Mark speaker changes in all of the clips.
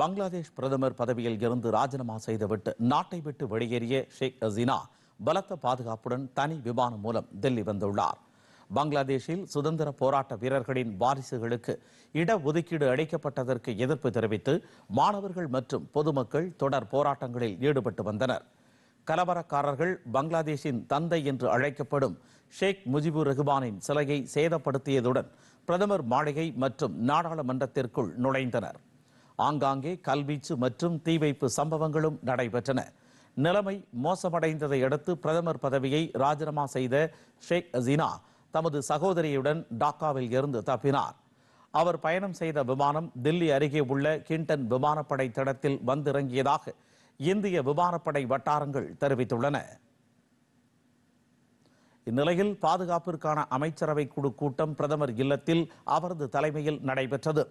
Speaker 1: பங்களாதேஷ் பிரதமர் பதவியில் இருந்து ராஜினாமா செய்துவிட்டு நாட்டை விட்டு வெளியேறிய ஷேக் ஹசீனா பலத்த பாதுகாப்புடன் தனி விமானம் மூலம் டெல்லி வந்துள்ளார் பங்களாதேஷில் சுதந்திர போராட்ட வீரர்களின் வாரிசுகளுக்கு இடஒதுக்கீடு அளிக்கப்பட்டதற்கு எதிர்ப்பு தெரிவித்து மாணவர்கள் மற்றும் பொதுமக்கள் தொடர் போராட்டங்களில் ஈடுபட்டு வந்தனர் கலவரக்காரர்கள் பங்களாதேஷின் தந்தை என்று அழைக்கப்படும் ஷேக் முஜிபுர் ரஹ்மானின் சிலையை சேதப்படுத்தியதுடன் பிரதமர் மாளிகை மற்றும் நாடாளுமன்றத்திற்குள் நுழைந்தனர் ஆங்காங்கே கல்வீச்சு மற்றும் தீவைப்பு சம்பவங்களும் நடைபெற்றன நிலைமை மோசமடைந்ததை அடுத்து பிரதமர் பதவியை ராஜினாமா செய்த ஷேக் ஹசீனா தமது சகோதரியுடன் டாக்காவில் இருந்து தப்பினார் அவர் பயணம் செய்த விமானம் தில்லி அருகே உள்ள கிண்டன் விமானப்படை தடத்தில் வந்திறங்கியதாக இந்திய விமானப்படை வட்டாரங்கள் தெரிவித்துள்ளன இந்நிலையில் பாதுகாப்பிற்கான அமைச்சரவை குழு கூட்டம் பிரதமர் இல்லத்தில் அவரது தலைமையில் நடைபெற்றது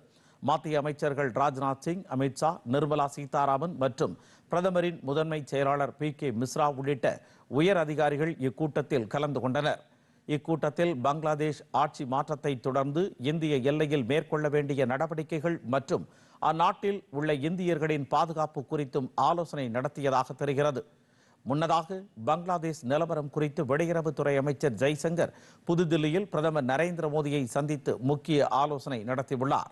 Speaker 1: மத்திய அமைச்சர்கள் ராஜ்நாத் சிங் அமித்ஷா நிர்மலா சீதாராமன் மற்றும் பிரதமரின் முதன்மை செயலாளர் பி கே மிஸ்ரா உள்ளிட்ட உயர் அதிகாரிகள் இக்கூட்டத்தில் கலந்து கொண்டனர் இக்கூட்டத்தில் பங்களாதேஷ் ஆட்சி மாற்றத்தை தொடர்ந்து இந்திய எல்லையில் மேற்கொள்ள வேண்டிய நடவடிக்கைகள் மற்றும் அந்நாட்டில் உள்ள இந்தியர்களின் பாதுகாப்பு குறித்தும் ஆலோசனை நடத்தியதாக தெரிகிறது முன்னதாக பங்களாதேஷ் நிலவரம் குறித்து வெளியுறவுத்துறை அமைச்சர் ஜெய்சங்கர் புதுதில்லியில் பிரதமர் நரேந்திர மோடியை சந்தித்து முக்கிய ஆலோசனை நடத்தியுள்ளார்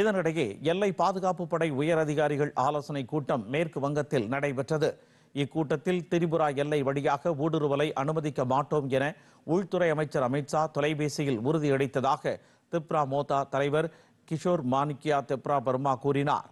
Speaker 1: இதனிடையே எல்லை பாதுகாப்பு படை உயர் அதிகாரிகள் ஆலோசனை கூட்டம் மேற்கு வங்கத்தில் நடைபெற்றது இக்கூட்டத்தில் திரிபுரா எல்லை வழியாக ஊடுருவலை அனுமதிக்க மாட்டோம் என உள்துறை அமைச்சர் அமித்ஷா தொலைபேசியில் உறுதியளித்ததாக திப்ரா மோதா தலைவர் கிஷோர் மாணிக்யா திப்ரா பர்மா கூறினார்